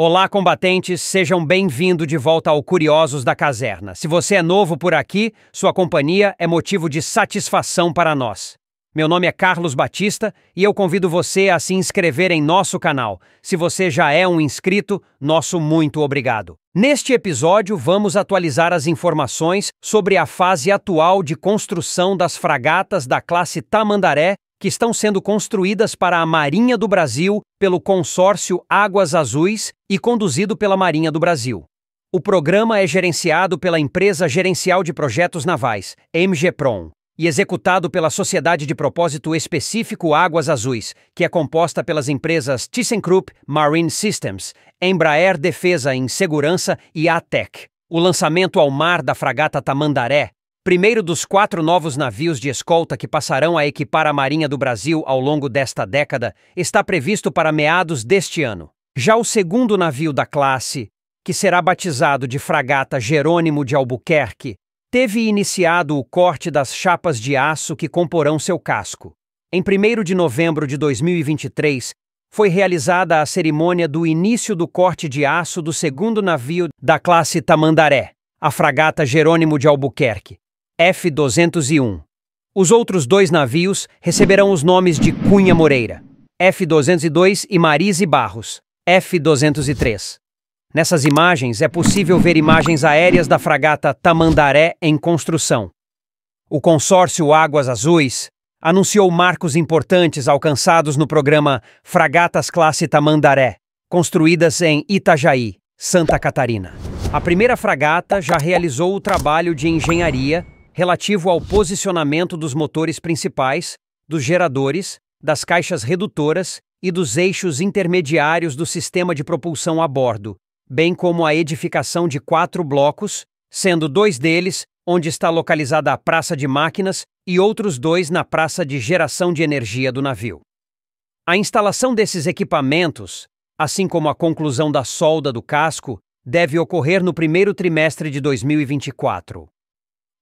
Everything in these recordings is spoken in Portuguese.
Olá, combatentes, sejam bem-vindos de volta ao Curiosos da Caserna. Se você é novo por aqui, sua companhia é motivo de satisfação para nós. Meu nome é Carlos Batista e eu convido você a se inscrever em nosso canal. Se você já é um inscrito, nosso muito obrigado. Neste episódio, vamos atualizar as informações sobre a fase atual de construção das fragatas da classe Tamandaré que estão sendo construídas para a Marinha do Brasil pelo consórcio Águas Azuis e conduzido pela Marinha do Brasil. O programa é gerenciado pela Empresa Gerencial de Projetos Navais, MGPROM, e executado pela Sociedade de Propósito Específico Águas Azuis, que é composta pelas empresas ThyssenKrupp Marine Systems, Embraer Defesa em Segurança e ATEC. O lançamento ao mar da fragata Tamandaré primeiro dos quatro novos navios de escolta que passarão a equipar a Marinha do Brasil ao longo desta década, está previsto para meados deste ano. Já o segundo navio da classe, que será batizado de Fragata Jerônimo de Albuquerque, teve iniciado o corte das chapas de aço que comporão seu casco. Em 1 de novembro de 2023, foi realizada a cerimônia do início do corte de aço do segundo navio da classe Tamandaré, a fragata Jerônimo de Albuquerque. F-201. Os outros dois navios receberão os nomes de Cunha Moreira, F-202 e Marise Barros, F-203. Nessas imagens é possível ver imagens aéreas da fragata Tamandaré em construção. O consórcio Águas Azuis anunciou marcos importantes alcançados no programa Fragatas Classe Tamandaré, construídas em Itajaí, Santa Catarina. A primeira fragata já realizou o trabalho de engenharia relativo ao posicionamento dos motores principais, dos geradores, das caixas redutoras e dos eixos intermediários do sistema de propulsão a bordo, bem como a edificação de quatro blocos, sendo dois deles onde está localizada a praça de máquinas e outros dois na praça de geração de energia do navio. A instalação desses equipamentos, assim como a conclusão da solda do casco, deve ocorrer no primeiro trimestre de 2024.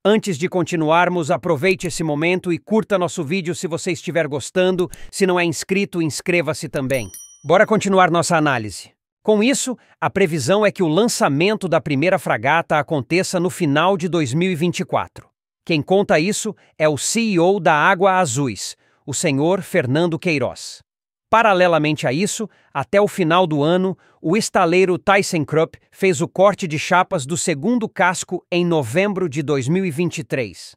Antes de continuarmos, aproveite esse momento e curta nosso vídeo se você estiver gostando. Se não é inscrito, inscreva-se também. Bora continuar nossa análise. Com isso, a previsão é que o lançamento da primeira fragata aconteça no final de 2024. Quem conta isso é o CEO da Água Azuis, o senhor Fernando Queiroz. Paralelamente a isso, até o final do ano, o estaleiro ThyssenKrupp fez o corte de chapas do segundo casco em novembro de 2023.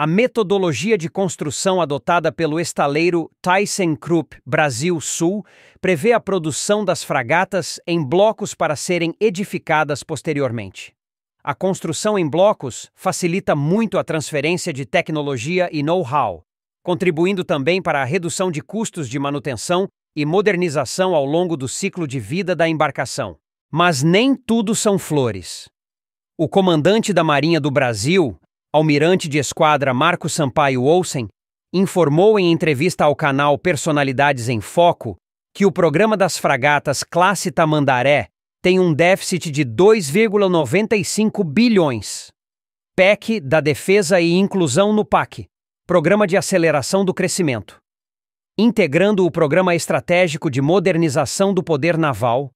A metodologia de construção adotada pelo estaleiro ThyssenKrupp Brasil Sul prevê a produção das fragatas em blocos para serem edificadas posteriormente. A construção em blocos facilita muito a transferência de tecnologia e know-how, contribuindo também para a redução de custos de manutenção e modernização ao longo do ciclo de vida da embarcação. Mas nem tudo são flores. O comandante da Marinha do Brasil, almirante de esquadra Marco Sampaio Olsen, informou em entrevista ao canal Personalidades em Foco que o programa das fragatas Classe Tamandaré tem um déficit de 2,95 bilhões. PEC da Defesa e Inclusão no PAC. Programa de Aceleração do Crescimento, integrando o Programa Estratégico de Modernização do Poder Naval.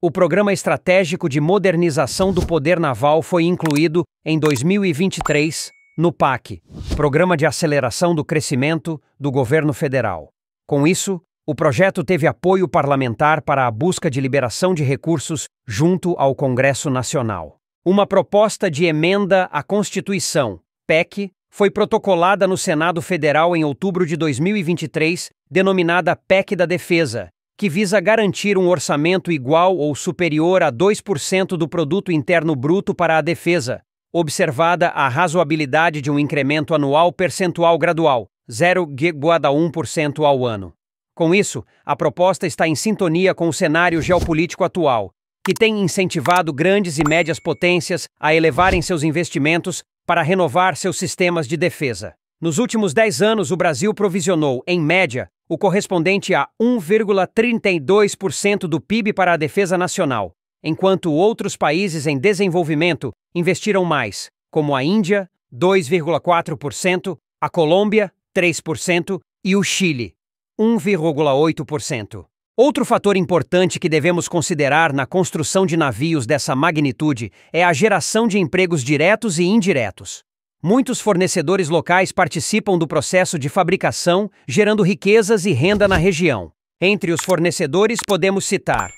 O Programa Estratégico de Modernização do Poder Naval foi incluído, em 2023, no PAC Programa de Aceleração do Crescimento do Governo Federal. Com isso, o projeto teve apoio parlamentar para a busca de liberação de recursos junto ao Congresso Nacional. Uma proposta de emenda à Constituição, PEC, foi protocolada no Senado Federal em outubro de 2023, denominada PEC da Defesa, que visa garantir um orçamento igual ou superior a 2% do produto interno bruto para a defesa, observada a razoabilidade de um incremento anual percentual gradual, 0,1% ao ano. Com isso, a proposta está em sintonia com o cenário geopolítico atual, que tem incentivado grandes e médias potências a elevarem seus investimentos para renovar seus sistemas de defesa. Nos últimos 10 anos, o Brasil provisionou, em média, o correspondente a 1,32% do PIB para a defesa nacional, enquanto outros países em desenvolvimento investiram mais, como a Índia, 2,4%, a Colômbia, 3% e o Chile, 1,8%. Outro fator importante que devemos considerar na construção de navios dessa magnitude é a geração de empregos diretos e indiretos. Muitos fornecedores locais participam do processo de fabricação, gerando riquezas e renda na região. Entre os fornecedores podemos citar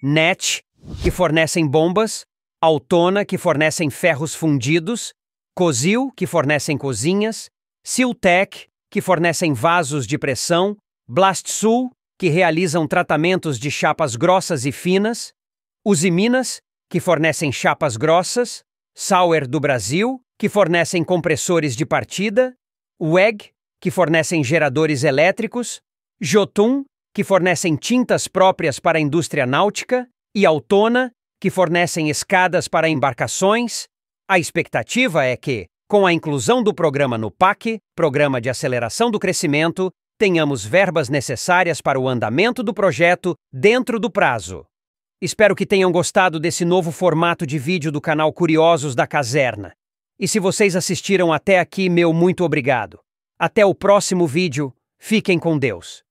NET, que fornecem bombas, Altona, que fornecem ferros fundidos, Cosil, que fornecem cozinhas, Siltec, que fornecem vasos de pressão, Blastsul, que realizam tratamentos de chapas grossas e finas, Usiminas, que fornecem chapas grossas, Sauer do Brasil, que fornecem compressores de partida, WEG, que fornecem geradores elétricos, Jotun, que fornecem tintas próprias para a indústria náutica, e Autona, que fornecem escadas para embarcações. A expectativa é que, com a inclusão do programa no PAC, Programa de Aceleração do Crescimento, tenhamos verbas necessárias para o andamento do projeto dentro do prazo. Espero que tenham gostado desse novo formato de vídeo do canal Curiosos da Caserna. E se vocês assistiram até aqui, meu muito obrigado. Até o próximo vídeo, fiquem com Deus.